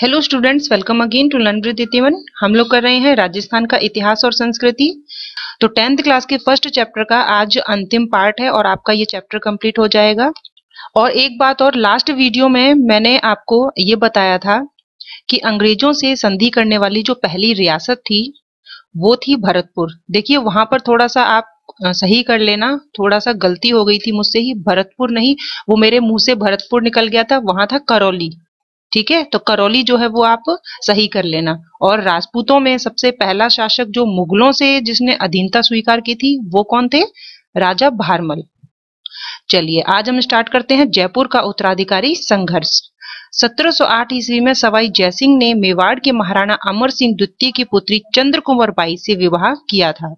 hello students welcome again to learn with इतिवन हम लोग कर रहे हैं राजस्थान का इतिहास और संस्कृति तो टेंथ क्लास के फर्स्ट चैप्टर का आज अंतिम पार्ट है और आपका ये चैप्टर कंप्लीट हो जाएगा और एक बात और लास्ट वीडियो में मैंने आपको ये बताया था कि अंग्रेजों से संधि करने वाली जो पहली रियासत थी वो थी भरतपुर देखिए वहां पर थोड़ा सा आप सही कर लेना थोड़ा सा गलती हो गई थी मुझसे ही भरतपुर नहीं वो मेरे मुंह से भरतपुर निकल गया था वहां था करौली ठीक है तो करौली जो है वो आप सही कर लेना और राजपूतों में सबसे पहला शासक जो मुगलों से जिसने अधीनता स्वीकार की थी वो कौन थे राजा भारमल चलिए आज हम स्टार्ट करते हैं जयपुर का उत्तराधिकारी संघर्ष 1708 ईस्वी में सवाई जयसिंह ने मेवाड़ के महाराणा अमर सिंह द्वितीय की पुत्री चंद्र कुंवर बाई से विवाह किया था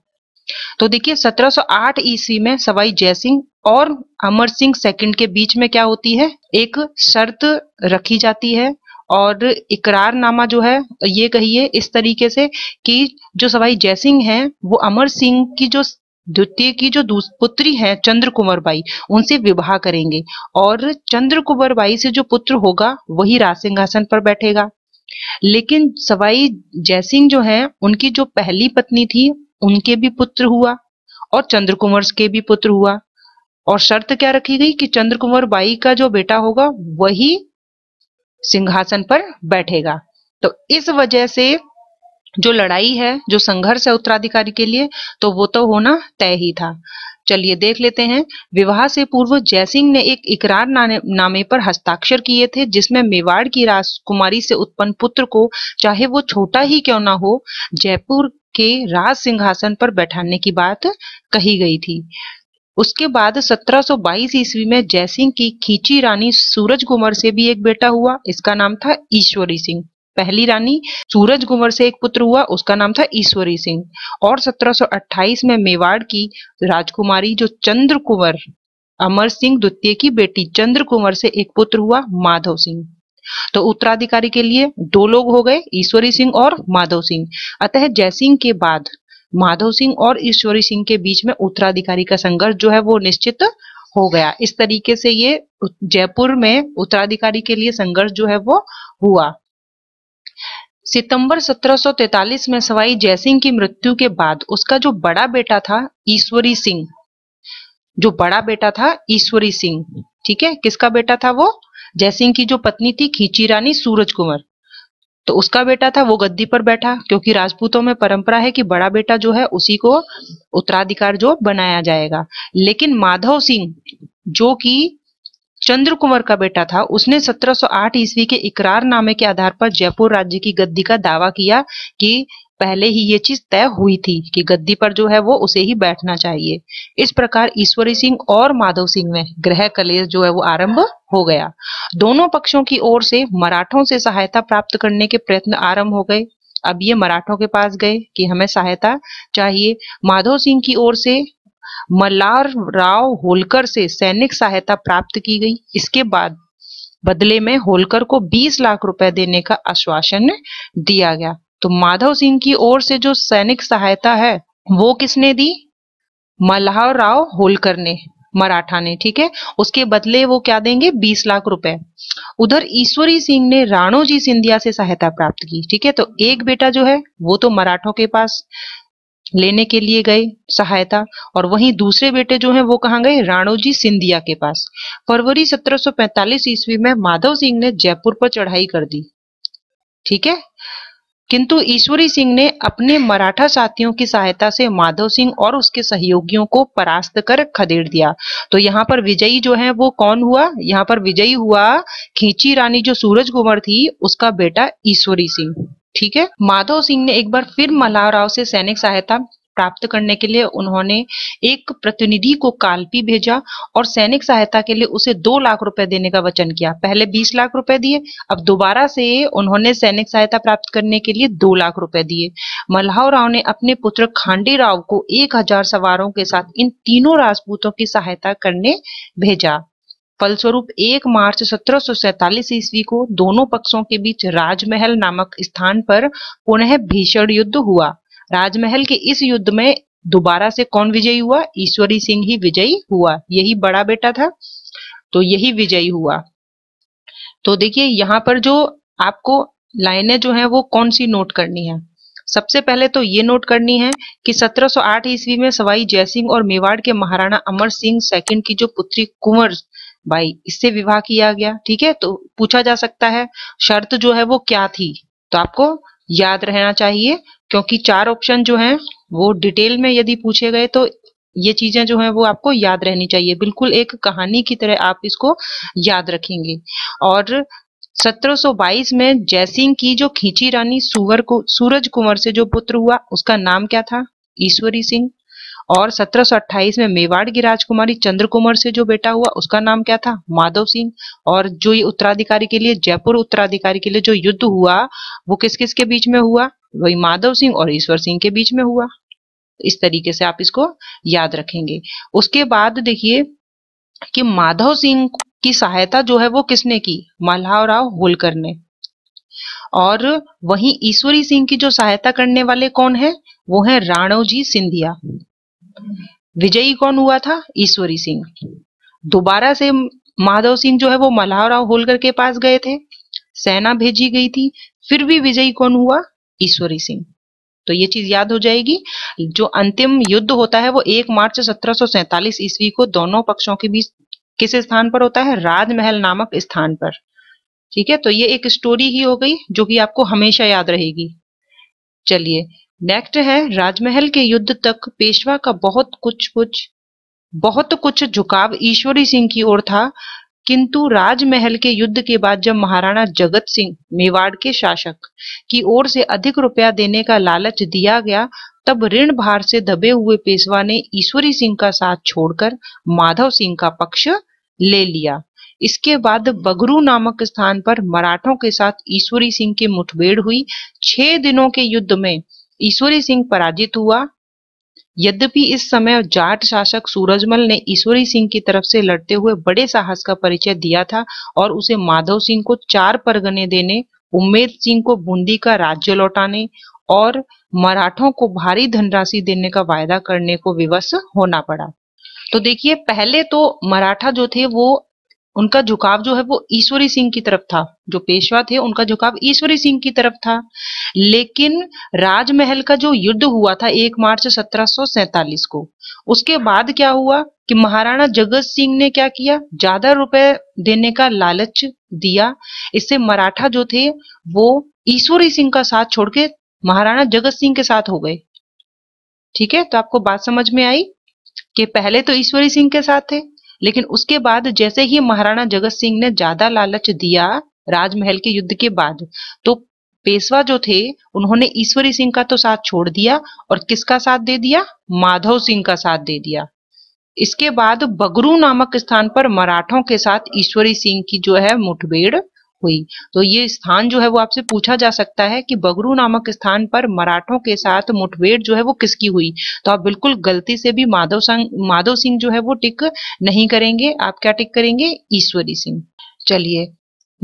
तो देखिए 1708 ईस्वी में सवाई जयसिंह और अमर सिंह सेकंड के बीच में क्या होती है एक शर्त रखी जाती है और इकरारनामा जो है ये कहिए इस तरीके से कि जो सवाई जयसिंह है वो अमर सिंह की जो द्वितीय की जो पुत्री है चंद्र कुंवर बाई उनसे विवाह करेंगे और चंद्र कुंवर बाई से जो पुत्र होगा वही राज सिंहासन पर बैठेगा लेकिन सवाई जयसिंह जो है उनकी जो पहली पत्नी थी उनके भी पुत्र हुआ और चंद्र कुंवर के भी पुत्र हुआ और शर्त क्या रखी गई कि चंद्र कुंवर बाई का जो बेटा होगा वही सिंहासन पर बैठेगा तो इस वजह से जो लड़ाई है जो संघर्ष है उत्तराधिकारी के लिए तो वो तो होना तय ही था चलिए देख लेते हैं विवाह से पूर्व जयसिंह ने एक इकरार नामे पर हस्ताक्षर किए थे जिसमें मेवाड़ की राजकुमारी से उत्पन्न पुत्र को चाहे वो छोटा ही क्यों ना हो जयपुर के राज सिंहासन पर बैठाने की बात कही गई थी उसके बाद 1722 ईस्वी में जयसिंह की खींची रानी सूरज कुंवर से भी एक बेटा हुआ इसका नाम था ईश्वरी सिंह पहली रानी सूरज कुंवर से एक पुत्र हुआ उसका नाम था ईश्वरी सिंह और 1728 में मेवाड़ की राजकुमारी जो चंद्र कुंवर अमर सिंह द्वितीय की बेटी चंद्र कुंवर से एक पुत्र हुआ माधव सिंह तो उत्तराधिकारी के लिए दो लोग हो गए ईश्वरी सिंह और माधव सिंह अतः जयसिंह के बाद माधव सिंह और ईश्वरी सिंह के बीच में उत्तराधिकारी का संघर्ष जो है वो निश्चित हो गया इस तरीके से ये जयपुर में उत्तराधिकारी के लिए संघर्ष जो है वो हुआ सितंबर 1743 में सवाई जयसिंह की मृत्यु के बाद उसका जो बड़ा बेटा था ईश्वरी सिंह जो बड़ा बेटा था ईश्वरी सिंह ठीक है किसका बेटा था वो जयसिंह की जो पत्नी थी खींची रानी सूरज कुंवर तो उसका बेटा था वो गद्दी पर बैठा क्योंकि राजपूतों में परंपरा है कि बड़ा बेटा जो है उसी को उत्तराधिकार जो बनाया जाएगा लेकिन माधव सिंह जो कि चंद्र कुंवर का बेटा था उसने 1708 ईस्वी के इकरार नामे के आधार पर जयपुर राज्य की गद्दी का दावा किया कि पहले ही ये चीज तय हुई थी कि गद्दी पर जो है वो उसे ही बैठना चाहिए इस प्रकार ईश्वरी सिंह और माधव सिंह में ग्रह कलेश जो है वो आरंभ हो गया दोनों पक्षों की ओर से मराठों से सहायता प्राप्त करने के प्रयत्न आरंभ हो गए अब ये मराठों के पास गए कि हमें सहायता चाहिए माधव सिंह की ओर से मल्लार राव होलकर से सैनिक सहायता प्राप्त की गई इसके बाद बदले में होलकर को 20 लाख रुपए देने का आश्वासन दिया गया तो माधव सिंह की ओर से जो सैनिक सहायता है वो किसने दी मल्हार राव होलकर ने मराठा ने ठीक है उसके बदले वो क्या देंगे बीस लाख रुपए उधर ईश्वरी सिंह ने राणोजी सिंधिया से सहायता प्राप्त की ठीक है तो एक बेटा जो है वो तो मराठों के पास लेने के लिए गए सहायता और वहीं दूसरे बेटे जो हैं वो कहाँ गए राणोजी सिंधिया के पास फरवरी 1745 ईस्वी में माधव सिंह ने जयपुर पर चढ़ाई कर दी ठीक है किंतु ईश्वरी सिंह ने अपने मराठा साथियों की सहायता से माधव सिंह और उसके सहयोगियों को परास्त कर खदेड़ दिया तो यहाँ पर विजयी जो है वो कौन हुआ यहाँ पर विजयी हुआ खींची रानी जो सूरज कुंवर थी उसका बेटा ईश्वरी सिंह ठीक है माधव सिंह ने एक बार फिर मल्हाव राव से सैनिक सहायता प्राप्त करने के लिए उन्होंने एक प्रतिनिधि को कालपी भेजा और सैनिक सहायता के लिए उसे दो लाख रुपए देने का वचन किया पहले बीस लाख रुपए दिए अब दोबारा से उन्होंने सैनिक सहायता प्राप्त करने के लिए दो लाख रुपए दिए मल्हाव राव ने अपने पुत्र खांडे राव को एक हजार सवारों के साथ इन तीनों राजपूतों की सहायता करने भेजा फलस्वरूप 1 मार्च सत्रह ईस्वी को दोनों पक्षों के बीच राजमहल नामक स्थान पर पुनः भीषण युद्ध हुआ राजमहल के इस युद्ध में दोबारा से कौन विजयी हुआ ईश्वरी सिंह ही विजयी हुआ यही बड़ा बेटा था तो यही विजयी हुआ तो देखिए यहाँ पर जो आपको लाइनें जो हैं वो कौन सी नोट करनी है सबसे पहले तो ये नोट करनी है कि 1708 ईस्वी में सवाई जयसिंह और मेवाड़ के महाराणा अमर सिंह सेकंड की जो पुत्री कुंवर बाई इससे विवाह किया गया ठीक है तो पूछा जा सकता है शर्त जो है वो क्या थी तो आपको याद रहना चाहिए क्योंकि चार ऑप्शन जो हैं वो डिटेल में यदि पूछे गए तो ये चीजें जो हैं वो आपको याद रहनी चाहिए बिल्कुल एक कहानी की तरह आप इसको याद रखेंगे और 1722 में जयसिंह की जो खींची रानी सूवर को सूरज कुंवर से जो पुत्र हुआ उसका नाम क्या था ईश्वरी सिंह और 1728 में मेवाड़ की राजकुमारी चंद्र कुमार से जो बेटा हुआ उसका नाम क्या था माधव सिंह और जो ये उत्तराधिकारी के लिए जयपुर उत्तराधिकारी के लिए जो युद्ध हुआ वो किस किस के बीच में हुआ वही माधव सिंह और ईश्वर सिंह के बीच में हुआ इस तरीके से आप इसको याद रखेंगे उसके बाद देखिए कि माधव सिंह की सहायता जो है वो किसने की मल्हावराव होलकर ने और वहीं ईश्वरी सिंह की जो सहायता करने वाले कौन है वो है जी सिंधिया विजयी कौन हुआ था ईश्वरी सिंह दोबारा से माधव सिंह जो है वो मल्हावराव होलकर के पास गए थे सेना भेजी गई थी फिर भी विजयी कौन हुआ ईश्वरी सिंह तो ये चीज याद हो जाएगी जो अंतिम युद्ध होता है वो एक मार्च सत्रह ईस्वी को दोनों पक्षों के बीच किस स्थान पर होता है राजमहल नामक स्थान पर ठीक है तो ये एक स्टोरी ही हो गई जो कि आपको हमेशा याद रहेगी चलिए नेक्स्ट है राजमहल के युद्ध तक पेशवा का बहुत कुछ कुछ बहुत कुछ झुकाव ईश्वरी सिंह की ओर था किंतु राजमहल के युद्ध के बाद जब महाराणा जगत सिंह मेवाड़ के शासक की ओर से अधिक रुपया देने का लालच दिया गया तब ऋण भार से दबे हुए पेशवा ने ईश्वरी सिंह का साथ छोड़कर माधव सिंह का पक्ष ले लिया इसके बाद बगरू नामक स्थान पर मराठों के साथ ईश्वरी सिंह की मुठभेड़ हुई छह दिनों के युद्ध में ईश्वरी सिंह पराजित हुआ यद्यपि इस समय जाट शासक सूरजमल ने ईश्वरी सिंह की तरफ से लड़ते हुए बड़े साहस का परिचय दिया था और उसे माधव सिंह को चार परगने देने उम्मेद सिंह को बूंदी का राज्य लौटाने और मराठों को भारी धनराशि देने का वायदा करने को विवश होना पड़ा तो देखिए पहले तो मराठा जो थे वो उनका झुकाव जो है वो ईश्वरी सिंह की तरफ था जो पेशवा थे उनका झुकाव ईश्वरी सिंह की तरफ था लेकिन राजमहल का जो युद्ध हुआ था एक मार्च सत्रह को उसके बाद क्या हुआ कि महाराणा जगत सिंह ने क्या किया ज्यादा रुपए देने का लालच दिया इससे मराठा जो थे वो ईश्वरी सिंह का साथ छोड़ के महाराणा जगत सिंह के साथ हो गए ठीक है तो आपको बात समझ में आई कि पहले तो ईश्वरी सिंह के साथ थे लेकिन उसके बाद जैसे ही महाराणा जगत सिंह ने ज्यादा लालच दिया राजमहल के युद्ध के बाद तो पेशवा जो थे उन्होंने ईश्वरी सिंह का तो साथ छोड़ दिया और किसका साथ दे दिया माधव सिंह का साथ दे दिया इसके बाद बगरू नामक स्थान पर मराठों के साथ ईश्वरी सिंह की जो है मुठभेड़ हुई तो ये स्थान जो है वो आपसे पूछा जा सकता है कि बगरू नामक स्थान पर मराठों के साथ मुठभेड़ जो है वो किसकी हुई तो आप बिल्कुल गलती से भी माधव सिंह माधव सिंह जो है वो टिक नहीं करेंगे आप क्या टिक करेंगे ईश्वरी सिंह चलिए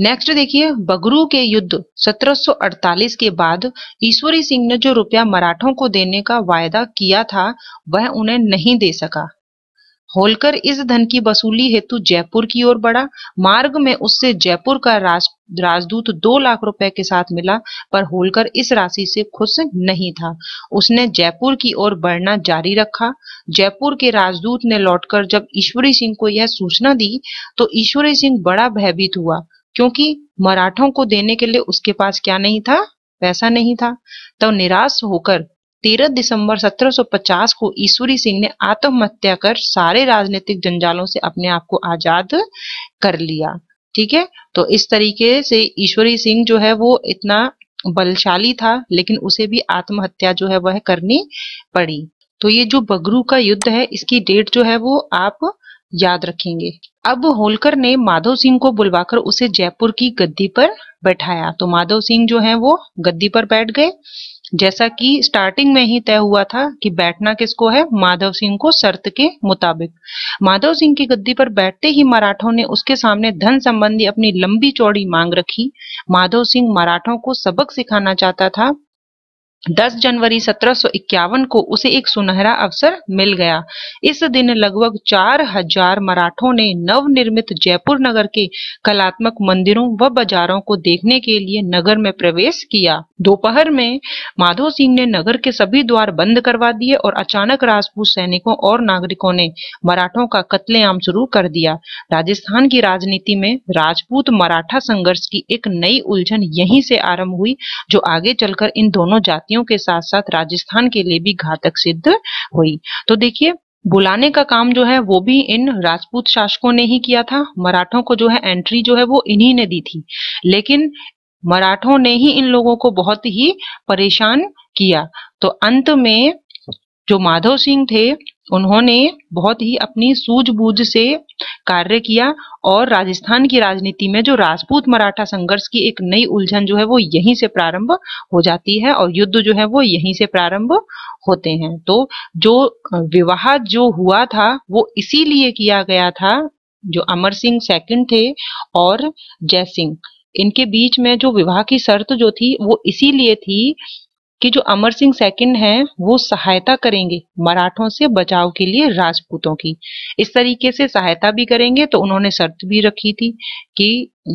नेक्स्ट देखिए बगरू के युद्ध 1748 के बाद ईश्वरी सिंह ने जो रुपया मराठों को देने का वायदा किया था वह उन्हें नहीं दे सका होलकर इस धन की वसूली हेतु जयपुर की ओर बढ़ा मार्ग में उससे जयपुर का राज राजदूत दो लाख रुपए के साथ मिला पर होलकर इस राशि से खुश नहीं था उसने जयपुर की ओर बढ़ना जारी रखा जयपुर के राजदूत ने लौटकर जब ईश्वरी सिंह को यह सूचना दी तो ईश्वरी सिंह बड़ा भयभीत हुआ क्योंकि मराठों को देने के लिए उसके पास क्या नहीं था पैसा नहीं था तब तो निराश होकर तेरह दिसंबर 1750 को ईश्वरी सिंह ने आत्महत्या कर सारे राजनीतिक जंजालों से अपने आप को आजाद कर लिया ठीक है तो इस तरीके से ईश्वरी सिंह जो है वो इतना बलशाली था लेकिन उसे भी आत्महत्या जो है वह करनी पड़ी तो ये जो बगरू का युद्ध है इसकी डेट जो है वो आप याद रखेंगे अब होलकर ने माधव सिंह को बुलवाकर उसे जयपुर की गद्दी पर बैठाया तो माधव सिंह जो है वो गद्दी पर बैठ गए जैसा कि स्टार्टिंग में ही तय हुआ था कि बैठना किसको है माधव सिंह को शर्त के मुताबिक माधव सिंह की गद्दी पर बैठते ही मराठों ने उसके सामने धन संबंधी अपनी लंबी चौड़ी मांग रखी माधव सिंह मराठों को सबक सिखाना चाहता था 10 जनवरी सत्रह को उसे एक सुनहरा अवसर मिल गया इस दिन लगभग चार हजार मराठों ने निर्मित जयपुर नगर के कलात्मक मंदिरों व बाजारों को देखने के लिए नगर में प्रवेश किया दोपहर में माधो सिंह ने नगर के सभी द्वार बंद करवा दिए और अचानक राजपूत सैनिकों और नागरिकों ने मराठों का कत्लेआम शुरू कर दिया राजस्थान की राजनीति में राजपूत मराठा संघर्ष की एक नई उलझन यही से आरंभ हुई जो आगे चलकर इन दोनों जाति भारतीयों के साथ साथ राजस्थान के लिए भी घातक सिद्ध हुई तो देखिए बुलाने का काम जो है वो भी इन राजपूत शासकों ने ही किया था मराठों को जो है एंट्री जो है वो इन्हीं ने दी थी लेकिन मराठों ने ही इन लोगों को बहुत ही परेशान किया तो अंत में जो माधव सिंह थे उन्होंने बहुत ही अपनी सूझबूझ से कार्य किया और राजस्थान की राजनीति में जो राजपूत मराठा संघर्ष की एक नई उलझन जो है वो यहीं से प्रारंभ हो जाती है और युद्ध जो है वो यहीं से प्रारंभ होते हैं तो जो विवाह जो हुआ था वो इसीलिए किया गया था जो अमर सिंह सेकंड थे और जय सिंह इनके बीच में जो विवाह की शर्त जो थी वो इसीलिए थी कि जो अमर सिंह सेकंड हैं वो सहायता करेंगे मराठों से बचाव के लिए राजपूतों की इस तरीके से सहायता भी करेंगे तो उन्होंने शर्त भी रखी थी कि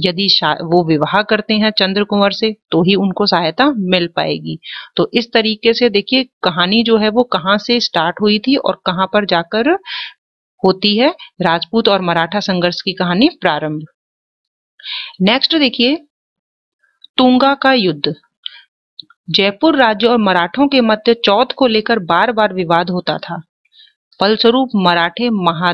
यदि वो विवाह करते हैं चंद्र कुंवर से तो ही उनको सहायता मिल पाएगी तो इस तरीके से देखिए कहानी जो है वो कहाँ से स्टार्ट हुई थी और कहाँ पर जाकर होती है राजपूत और मराठा संघर्ष की कहानी प्रारंभ नेक्स्ट देखिए तुंगा का युद्ध जयपुर राज्य और मराठों के मध्य चौथ को लेकर बार बार विवाद होता था फलस्वरूप मराठे महा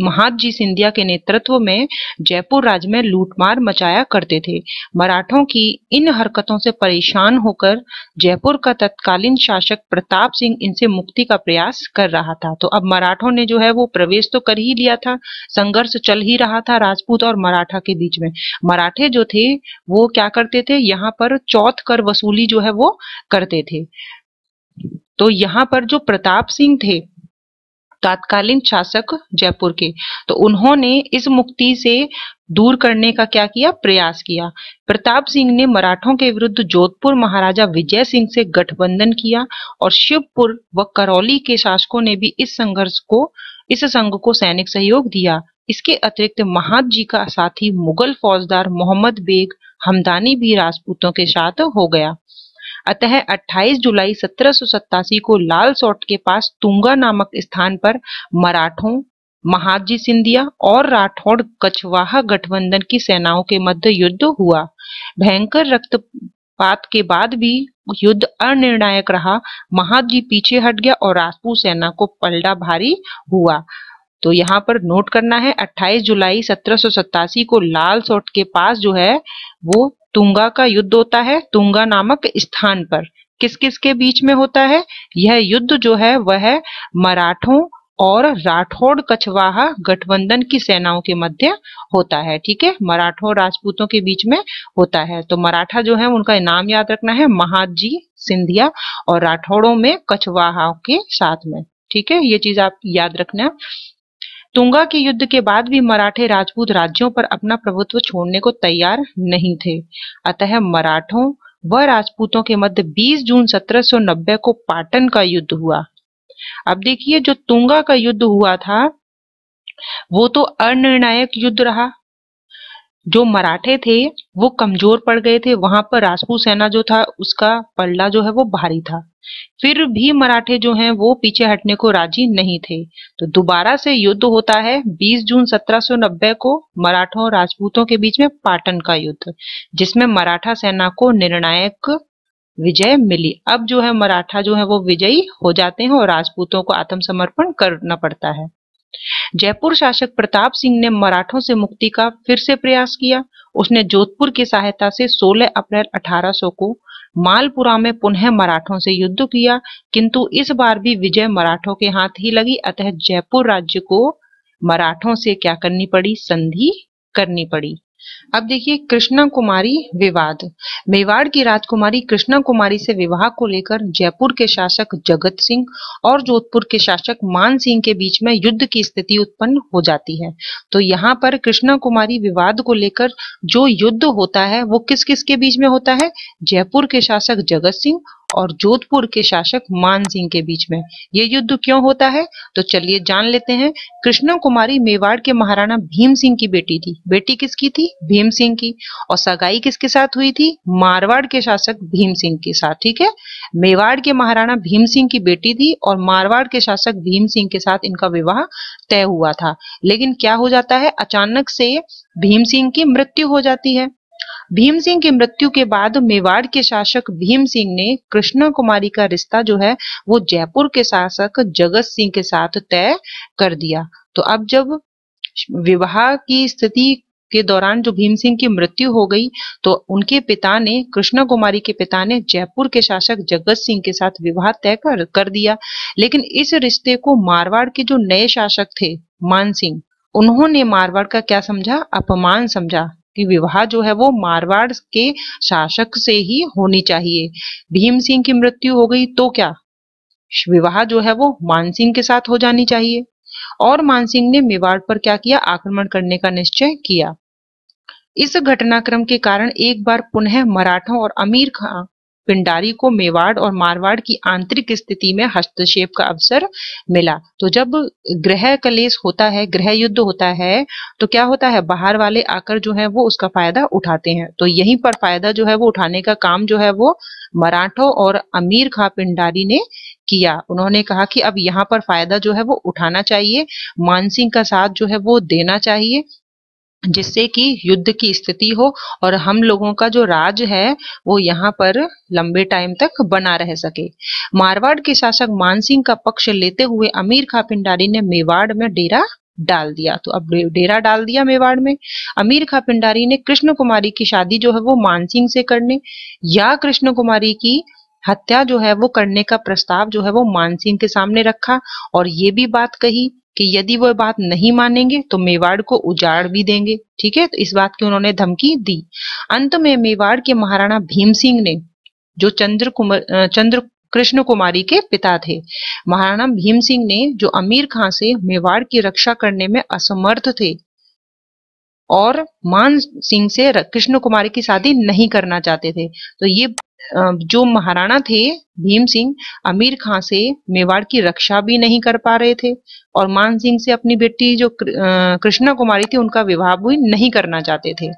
महादजी सिंधिया के नेतृत्व में जयपुर राज्य में लूटमार मचाया करते थे मराठों की इन हरकतों से परेशान होकर जयपुर का तत्कालीन शासक प्रताप सिंह इनसे मुक्ति का प्रयास कर रहा था तो अब मराठों ने जो है वो प्रवेश तो कर ही लिया था संघर्ष चल ही रहा था राजपूत और मराठा के बीच में मराठे जो थे वो क्या करते थे यहाँ पर चौथ कर वसूली जो है वो करते थे तो यहाँ पर जो प्रताप सिंह थे तात्कालीन शासक जयपुर के तो उन्होंने इस मुक्ति से दूर करने का क्या किया प्रयास किया प्रताप सिंह ने मराठों के विरुद्ध जोधपुर महाराजा विजय सिंह से गठबंधन किया और शिवपुर व करौली के शासकों ने भी इस संघर्ष को इस संघ को सैनिक सहयोग दिया इसके अतिरिक्त महाद जी का साथी मुगल फौजदार मोहम्मद बेग हमदानी भी राजपूतों के साथ हो गया अतः 28 जुलाई सत्रह को लाल सौट के पास तुंगा नामक स्थान पर मराठों महाजी सिंधिया और राठौड़ कछवाहा गठबंधन की सेनाओं के मध्य युद्ध हुआ भयंकर रक्तपात के बाद भी युद्ध अनिर्णायक रहा महाजी पीछे हट गया और राजपूत सेना को पलड़ा भारी हुआ तो यहाँ पर नोट करना है 28 जुलाई सत्रह को लाल सौट के पास जो है वो तुंगा का युद्ध होता है तुंगा नामक स्थान पर किस किस के बीच में होता है यह युद्ध जो है वह मराठों और राठौड़ कछवाहा गठबंधन की सेनाओं के मध्य होता है ठीक है मराठों राजपूतों के बीच में होता है तो मराठा जो है उनका नाम याद रखना है महाजी सिंधिया और राठौड़ों में कछवाहा के साथ में ठीक है ये चीज आप याद रखना तुंगा के युद्ध के बाद भी मराठे राजपूत राज्यों पर अपना प्रभुत्व छोड़ने को तैयार नहीं थे अतः मराठों व राजपूतों के मध्य 20 जून 1790 को पाटन का युद्ध हुआ अब देखिए जो तुंगा का युद्ध हुआ था वो तो अनिर्णायक युद्ध रहा जो मराठे थे वो कमजोर पड़ गए थे वहां पर राजपूत सेना जो था उसका पल्ला जो है वो भारी था फिर भी मराठे जो हैं वो पीछे हटने को राजी नहीं थे तो दोबारा से युद्ध होता है 20 जून 1790 को मराठों और राजपूतों के बीच में पाटन का युद्ध जिसमें मराठा सेना को निर्णायक विजय मिली अब जो है मराठा जो है वो विजयी हो जाते हैं और राजपूतों को आत्मसमर्पण करना पड़ता है जयपुर शासक प्रताप सिंह ने मराठों से मुक्ति का फिर से प्रयास किया उसने जोधपुर की सहायता से 16 अप्रैल 1800 को मालपुरा में पुनः मराठों से युद्ध किया किंतु इस बार भी विजय मराठों के हाथ ही लगी अतः जयपुर राज्य को मराठों से क्या करनी पड़ी संधि करनी पड़ी अब देखिए कृष्णा कुमारी विवाद मेवाड़ की राजकुमारी कृष्णा कुमारी से विवाह को लेकर जयपुर के शासक जगत सिंह और जोधपुर के शासक मान सिंह के बीच में युद्ध की स्थिति उत्पन्न हो जाती है तो यहाँ पर कृष्णा कुमारी विवाद को लेकर जो युद्ध होता है वो किस किस के बीच में होता है जयपुर के शासक जगत सिंह और जोधपुर के शासक मान सिंह के बीच में ये युद्ध क्यों होता है तो चलिए जान लेते हैं कृष्णा कुमारी मेवाड़ के महाराणा भीम सिंह की बेटी थी बेटी किसकी थी भीम सिंह की और सगाई किसके साथ हुई थी मारवाड़ के शासक भीम सिंह के साथ ठीक है मेवाड़ के महाराणा भीम सिंह की बेटी थी और मारवाड़ के शासक भीम सिंह के साथ इनका विवाह तय हुआ था लेकिन क्या हो जाता है अचानक से भीम सिंह की मृत्यु हो जाती है भीम सिंह की मृत्यु के बाद मेवाड़ के शासक भीम सिंह ने कृष्ण कुमारी का रिश्ता जो है वो जयपुर के शासक जगत सिंह के साथ तय कर दिया तो अब जब विवाह की स्थिति के दौरान जो भीम सिंह की मृत्यु हो गई तो उनके पिता ने कृष्णा कुमारी के पिता ने जयपुर के शासक जगत सिंह के साथ विवाह तय कर, कर दिया लेकिन इस रिश्ते को मारवाड़ के जो नए शासक थे मान सिंह उन्होंने मारवाड़ का क्या समझा अपमान समझा कि विवाह जो है वो मारवाड़ के शासक से ही होनी चाहिए भीम सिंह की मृत्यु हो गई तो क्या विवाह जो है वो मानसिंह के साथ हो जानी चाहिए और मानसिंह ने मेवाड़ पर क्या किया आक्रमण करने का निश्चय किया इस घटनाक्रम के कारण एक बार पुनः मराठों और अमीर खां पिंडारी को मेवाड़ और मारवाड़ की आंतरिक स्थिति में हस्तक्षेप का अवसर मिला तो जब ग्रह कलेश होता है ग्रह युद्ध होता है तो क्या होता है बाहर वाले आकर जो है वो उसका फायदा उठाते हैं तो यहीं पर फायदा जो है वो उठाने का काम जो है वो मराठों और अमीर खा पिंडारी ने किया उन्होंने कहा कि अब यहाँ पर फायदा जो है वो उठाना चाहिए मानसिंह का साथ जो है वो देना चाहिए जिससे कि युद्ध की स्थिति हो और हम लोगों का जो राज है वो यहाँ पर लंबे टाइम तक बना रह सके मारवाड़ के शासक मानसिंह का पक्ष लेते हुए अमीर खा पिंडारी ने मेवाड़ में डेरा डाल दिया तो अब डेरा डाल दिया मेवाड़ में अमीर खा पिंडारी ने कृष्ण कुमारी की शादी जो है वो मानसिंह से करने या कृष्ण कुमारी की हत्या जो है वो करने का प्रस्ताव जो है वो मानसिंह के सामने रखा और ये भी बात कही कि यदि वह बात नहीं मानेंगे तो मेवाड़ को उजाड़ भी देंगे ठीक है तो इस बात की उन्होंने धमकी दी अंत में मेवाड़ के महाराणा भीम सिंह ने जो चंद्र कुमार चंद्र कृष्ण कुमारी के पिता थे महाराणा भीम सिंह ने जो अमीर खां से मेवाड़ की रक्षा करने में असमर्थ थे और मान सिंह से कृष्ण कुमारी की शादी नहीं करना चाहते थे तो ये जो महाराणा थे भीम सिंह अमीर खां से मेवाड़ की रक्षा भी नहीं कर पा रहे थे और मान सिंह से अपनी बेटी जो कृष्णा कुमारी थी उनका विवाह भी नहीं करना चाहते थे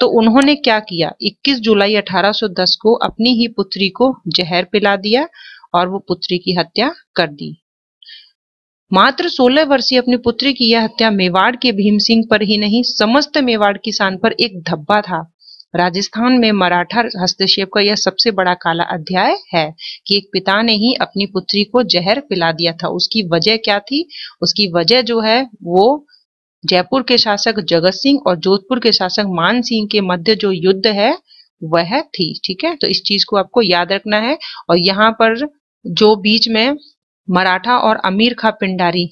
तो उन्होंने क्या किया 21 जुलाई 1810 को अपनी ही पुत्री को जहर पिला दिया और वो पुत्री की हत्या कर दी मात्र 16 वर्षीय अपनी पुत्री की यह हत्या मेवाड़ के भीम सिंह पर ही नहीं समस्त मेवाड़ किसान पर एक धब्बा था राजस्थान में मराठा हस्तक्षेप का यह सबसे बड़ा काला अध्याय है कि एक पिता ने ही अपनी पुत्री को जहर पिला दिया था उसकी वजह क्या थी उसकी वजह जो है वो जयपुर के शासक जगत सिंह और जोधपुर के शासक मान सिंह के मध्य जो युद्ध है वह थी ठीक है तो इस चीज को आपको याद रखना है और यहाँ पर जो बीच में मराठा और अमीर खा पिंडारी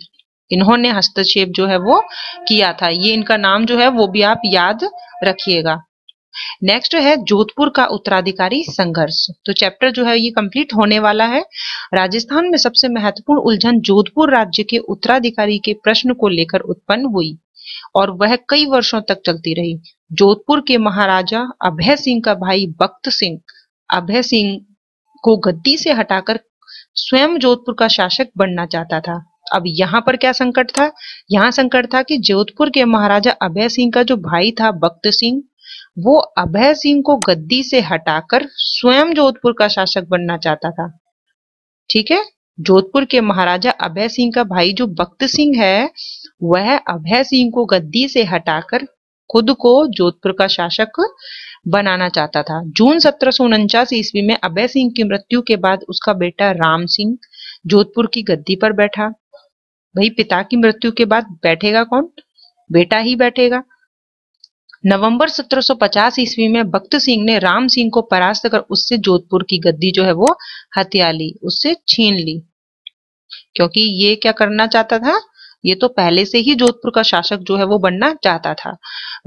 इन्होंने हस्तक्षेप जो है वो किया था ये इनका नाम जो है वो भी आप याद रखिएगा नेक्स्ट है जोधपुर का उत्तराधिकारी संघर्ष तो चैप्टर जो है ये कंप्लीट होने वाला है राजस्थान में सबसे महत्वपूर्ण उलझन जोधपुर राज्य के उत्तराधिकारी के प्रश्न को लेकर उत्पन्न हुई और वह कई वर्षों तक चलती रही जोधपुर के महाराजा अभय सिंह का भाई भक्त सिंह अभय सिंह को गद्दी से हटाकर स्वयं जोधपुर का शासक बनना चाहता था अब यहाँ पर क्या संकट था यहाँ संकट था कि जोधपुर के महाराजा अभय सिंह का जो भाई था भक्त सिंह वो अभय सिंह को गद्दी से हटाकर स्वयं जोधपुर का शासक बनना चाहता था ठीक है जोधपुर के महाराजा अभय सिंह का भाई जो भक्त सिंह है वह अभय सिंह को गद्दी से हटाकर खुद को जोधपुर का शासक बनाना चाहता था जून सत्रह ईस्वी में अभय सिंह की मृत्यु के बाद उसका बेटा राम सिंह जोधपुर की गद्दी पर बैठा भाई पिता की मृत्यु के बाद बैठेगा कौन बेटा ही बैठेगा नवंबर 1750 ईस्वी में भक्त सिंह ने राम सिंह को परास्त कर उससे जोधपुर की गद्दी जो है वो हत्या ली उससे छीन ली क्योंकि ये क्या करना चाहता था ये तो पहले से ही जोधपुर का शासक जो है वो बनना चाहता था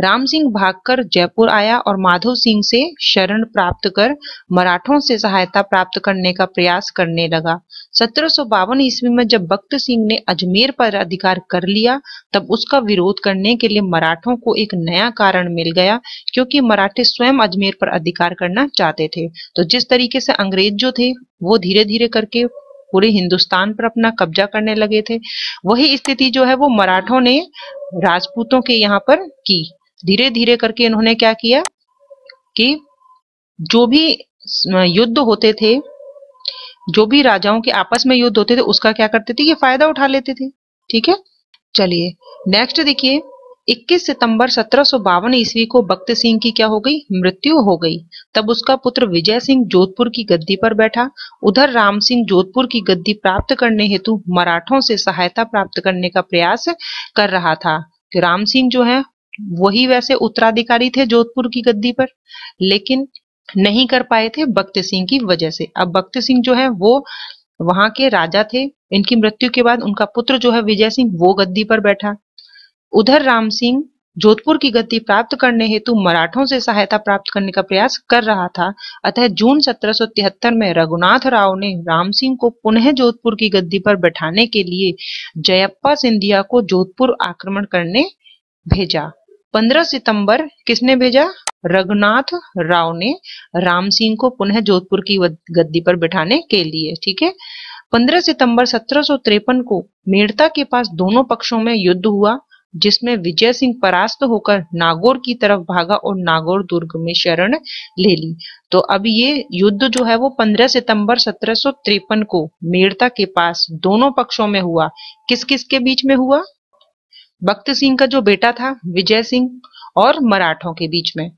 राम सिंह भागकर जयपुर आया और माधव सिंह से शरण प्राप्त कर मराठों से सहायता प्राप्त करने का प्रयास करने लगा सत्रह ईस्वी में जब भक्त सिंह ने अजमेर पर अधिकार कर लिया तब उसका विरोध करने के लिए मराठों को एक नया कारण मिल गया क्योंकि मराठे स्वयं अजमेर पर अधिकार करना चाहते थे तो जिस तरीके से अंग्रेज जो थे वो धीरे धीरे करके पूरे हिंदुस्तान पर अपना कब्जा करने लगे थे वही स्थिति जो है वो मराठों ने राजपूतों के यहाँ पर की धीरे धीरे करके इन्होंने क्या किया कि जो भी युद्ध होते थे जो भी राजाओं के आपस में युद्ध होते थे उसका क्या करते थे ये फायदा उठा लेते थे ठीक है चलिए नेक्स्ट देखिए 21 सितंबर सत्रह ईस्वी को भक्त सिंह की क्या हो गई मृत्यु हो गई तब उसका पुत्र विजय सिंह जोधपुर की गद्दी पर बैठा उधर राम सिंह जोधपुर की गद्दी प्राप्त करने हेतु मराठों से सहायता प्राप्त करने का प्रयास कर रहा था राम सिंह जो है वही वैसे उत्तराधिकारी थे जोधपुर की गद्दी पर लेकिन नहीं कर पाए थे भक्त सिंह की वजह से अब भक्त सिंह जो है वो वहां के राजा थे इनकी मृत्यु के बाद उनका पुत्र जो है विजय सिंह वो गद्दी पर बैठा उधर राम सिंह जोधपुर की गति प्राप्त करने हेतु मराठों से सहायता प्राप्त करने का प्रयास कर रहा था अतः जून 1773 में रघुनाथ राव ने राम सिंह को पुनः जोधपुर की गद्दी पर बैठाने के लिए जयप्पा सिंधिया को जोधपुर आक्रमण करने भेजा 15 सितंबर किसने भेजा रघुनाथ राव ने राम सिंह को पुनः जोधपुर की गद्दी पर बैठाने के लिए ठीक है 15 सितंबर सत्रह को मेड़ता के पास दोनों पक्षों में युद्ध हुआ जिसमें विजय सिंह परास्त होकर नागौर की तरफ भागा और नागौर दुर्ग में शरण ले ली तो अब ये युद्ध जो है वो 15 सितंबर सत्रह को मेड़ता के पास दोनों पक्षों में हुआ किस किस के बीच में हुआ भक्त सिंह का जो बेटा था विजय सिंह और मराठों के बीच में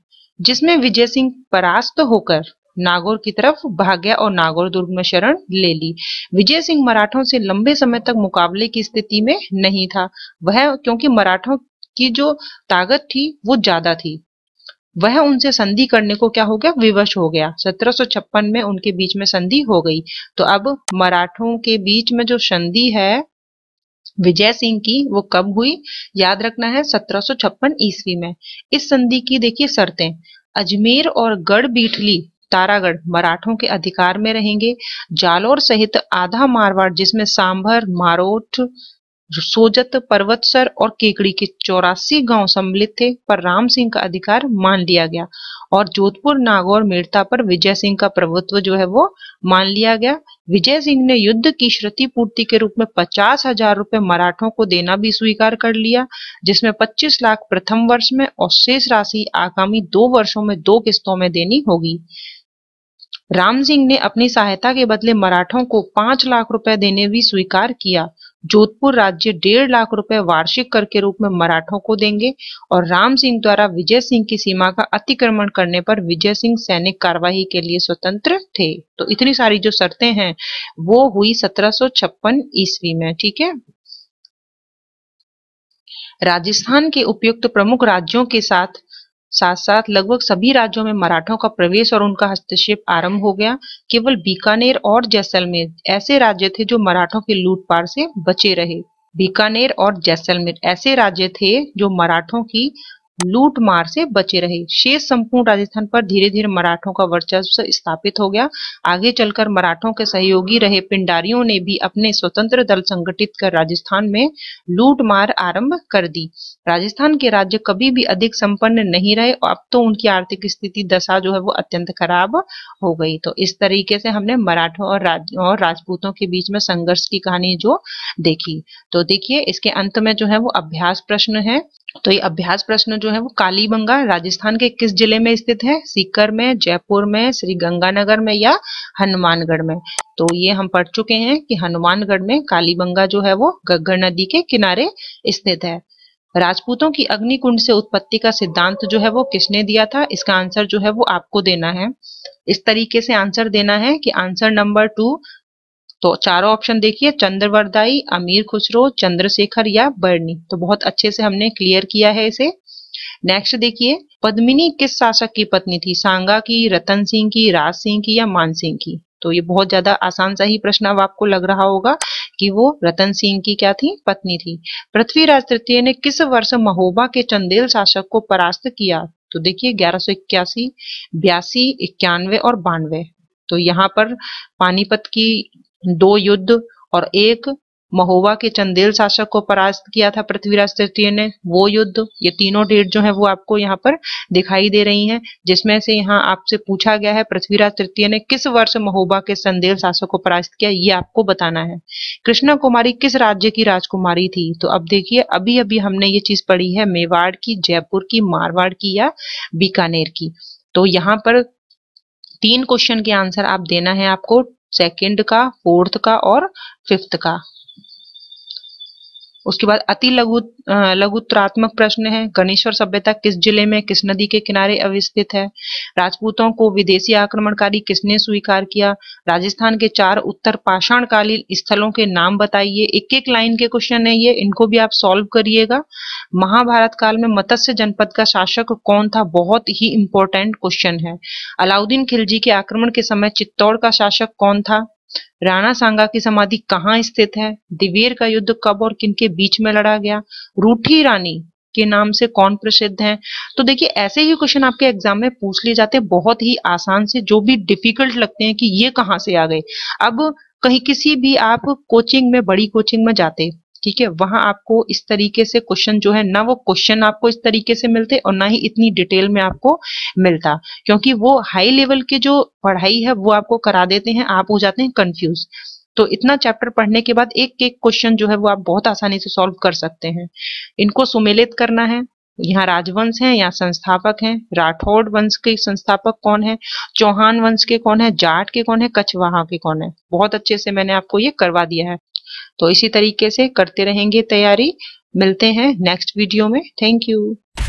जिसमें विजय सिंह परास्त होकर नागौर की तरफ भाग गया और नागौर दुर्ग में शरण ले ली विजय सिंह मराठों से लंबे समय तक मुकाबले की स्थिति में नहीं था वह क्योंकि मराठों की जो ताकत थी वो ज्यादा थी वह उनसे संधि करने को क्या हो गया विवश हो गया 1756 में उनके बीच में संधि हो गई तो अब मराठों के बीच में जो संधि है विजय सिंह की वो कब हुई याद रखना है 1756 ईस्वी में इस संधि की देखिए शर्तें अजमेर और गढ़ बीठली तारागढ़ मराठों के अधिकार में रहेंगे जालोर सहित आधा मारवाड़ जिसमें सांभर मारोट सोजत पर्वतसर और केकड़ी के चौरासी गांव सम्मिलित थे पर राम सिंह का अधिकार मान लिया गया और जोधपुर नागौर मेड़ता पर विजय सिंह का प्रभुत्व जो है वो मान लिया गया विजय सिंह ने युद्ध की श्रुति पूर्ति के रूप में पचास हजार रुपए मराठों को देना भी स्वीकार कर लिया जिसमें पच्चीस लाख प्रथम वर्ष में और शेष राशि आगामी दो वर्षों में दो किस्तों में देनी होगी राम सिंह ने अपनी सहायता के बदले मराठों को पांच लाख रुपए देने भी स्वीकार किया जोधपुर राज्य डेढ़ लाख रुपए वार्षिक कर के रूप में मराठों को देंगे और राम सिंह द्वारा विजय सिंह की सीमा का अतिक्रमण करने पर विजय सिंह सैनिक कार्यवाही के लिए स्वतंत्र थे तो इतनी सारी जो शर्तें हैं वो हुई 1756 ईस्वी में ठीक है राजस्थान के उपयुक्त प्रमुख राज्यों के साथ साथ साथ लगभग सभी राज्यों में मराठों का प्रवेश और उनका हस्तक्षेप आरंभ हो गया केवल बीकानेर और जैसलमेर ऐसे राज्य थे जो मराठों के लूटपाट से बचे रहे बीकानेर और जैसलमेर ऐसे राज्य थे जो मराठों की लूट मार से बचे रहे शेष संपूर्ण राजस्थान पर धीरे धीरे मराठों का वर्चस्व स्थापित हो गया आगे चलकर मराठों के सहयोगी रहे पिंडारियों ने भी अपने स्वतंत्र दल संगठित कर राजस्थान में लूटमार आरंभ कर दी राजस्थान के राज्य कभी भी अधिक संपन्न नहीं रहे और अब तो उनकी आर्थिक स्थिति दशा जो है वो अत्यंत खराब हो गई तो इस तरीके से हमने मराठों और राज और राजपूतों के बीच में संघर्ष की कहानी जो देखी तो देखिए इसके अंत में जो है वो अभ्यास प्रश्न है तो ये अभ्यास प्रश्न जो है वो कालीबंगा राजस्थान के किस जिले में स्थित है सीकर में जयपुर में श्री गंगानगर में या हनुमानगढ़ में तो ये हम पढ़ चुके हैं कि हनुमानगढ़ में कालीबंगा जो है वो गग्गर नदी के किनारे स्थित है राजपूतों की अग्निकुंड से उत्पत्ति का सिद्धांत जो है वो किसने दिया था इसका आंसर जो है वो आपको देना है इस तरीके से आंसर देना है कि आंसर नंबर टू तो चारों ऑप्शन देखिए चंद्रवरदाई अमीर खुसरो चंद्रशेखर या बर्नी तो बहुत अच्छे से हमने क्लियर किया है इसे नेक्स्ट देखिए पद्मिनी किस शासक की पत्नी थी सांगा की रतन सिंह की राज सिंह की या मान सिंह की तो ये बहुत ज्यादा आसान सा ही प्रश्न अब आपको लग रहा होगा कि वो रतन सिंह की क्या थी पत्नी थी पृथ्वीराज तृतीय ने किस वर्ष महोबा के चंदेल शासक को परास्त किया तो देखिए ग्यारह सौ इक्यासी बयासी इक्यानवे और बानवे तो यहाँ पर पानीपत की दो युद्ध और एक महोवा के चंदेल शासक को परास्त किया था पृथ्वीराज तृतीय ने वो युद्ध ये तीनों डेट जो है वो आपको यहाँ पर दिखाई दे रही हैं जिसमें से यहाँ आपसे पूछा गया है पृथ्वीराज तृतीय ने किस वर्ष महोबा के चंदेल शासक को परास्त किया ये आपको बताना है कृष्णा कुमारी किस राज्य की राजकुमारी थी तो अब देखिए अभी अभी हमने ये चीज पढ़ी है मेवाड़ की जयपुर की मारवाड़ की या बीकानेर की तो यहाँ पर तीन क्वेश्चन के आंसर आप देना है आपको सेकेंड का फोर्थ का और फिफ्थ का उसके बाद अति लघु लघुत्रात्मक प्रश्न है गणेश्वर सभ्यता किस जिले में किस नदी के किनारे अवस्थित है राजपूतों को विदेशी आक्रमणकारी किसने स्वीकार किया राजस्थान के चार उत्तर पाषाणकालीन स्थलों के नाम बताइए एक एक लाइन के क्वेश्चन है ये इनको भी आप सॉल्व करिएगा महाभारत काल में मत्स्य जनपद का शासक कौन था बहुत ही इंपॉर्टेंट क्वेश्चन है अलाउद्दीन खिलजी के आक्रमण के समय चित्तौड़ का शासक कौन था राणा सांगा की समाधि कहाँ स्थित है दिवेर का युद्ध कब और किनके बीच में लड़ा गया रूठी रानी के नाम से कौन प्रसिद्ध हैं तो देखिए ऐसे ही क्वेश्चन आपके एग्जाम में पूछ लिए जाते हैं बहुत ही आसान से जो भी डिफिकल्ट लगते हैं कि ये कहाँ से आ गए अब कहीं किसी भी आप कोचिंग में बड़ी कोचिंग में जाते ठीक है वहां आपको इस तरीके से क्वेश्चन जो है ना वो क्वेश्चन आपको इस तरीके से मिलते और ना ही इतनी डिटेल में आपको मिलता क्योंकि वो हाई लेवल के जो पढ़ाई है वो आपको करा देते हैं आप हो जाते हैं कंफ्यूज तो इतना चैप्टर पढ़ने के बाद एक एक क्वेश्चन जो है वो आप बहुत आसानी से सॉल्व कर सकते हैं इनको सुमेलित करना है यहाँ राजवंश हैं यहाँ संस्थापक हैं राठौड़ वंश के संस्थापक कौन है चौहान वंश के कौन है जाट के कौन है कछवाहा के कौन है बहुत अच्छे से मैंने आपको ये करवा दिया है तो इसी तरीके से करते रहेंगे तैयारी मिलते हैं नेक्स्ट वीडियो में थैंक यू